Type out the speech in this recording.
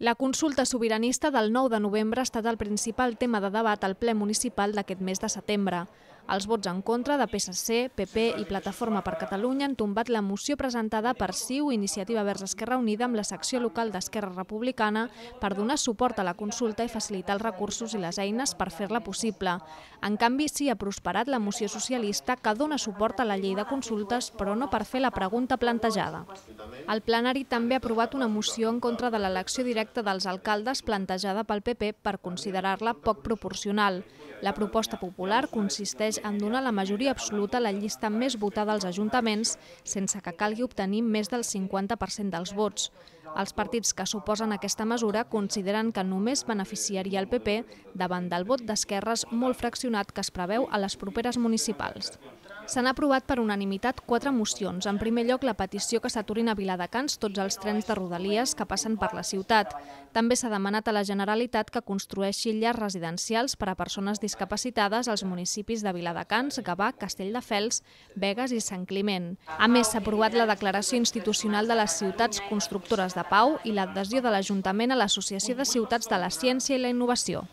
La consulta sobiranista del 9 de novembre ha estat el principal tema de debat al ple municipal d'aquest mes de setembre. Els vots en contra de PSC, PP i Plataforma per Catalunya han tombat la moció presentada per CiU Iniciativa Verge Esquerra Unida amb la secció local d'Esquerra Republicana per donar suport a la consulta i facilitar els recursos i les eines per fer-la possible. En canvi, sí ha prosperat la moció socialista que dona suport a la llei de consultes però no per fer la pregunta plantejada. El plenari també ha aprovat una moció en contra de l'elecció directa dels alcaldes plantejada pel PP per considerar-la poc proporcional. La proposta popular consisteix en donar la majoria absoluta a la llista més votada als ajuntaments sense que calgui obtenir més del 50% dels vots. Els partits que suposen aquesta mesura consideren que només beneficiaria el PP davant del vot d'esquerres molt fraccionat que es preveu a les properes municipals. S'han aprovat per unanimitat quatre mocions. En primer lloc, la petició que s'aturin a Viladecans tots els trens de Rodalies que passen per la ciutat. També s'ha demanat a la Generalitat que construeixi llars residencials per a persones discapacitades als municipis de Viladecans, Gavà, Castelldefels, Vegas i Sant Climent. A més, s'ha aprovat la Declaració Institucional de les Ciutats Constructores de Pau i l'adhesió de l'Ajuntament a l'Associació de Ciutats de la Ciència i la Innovació.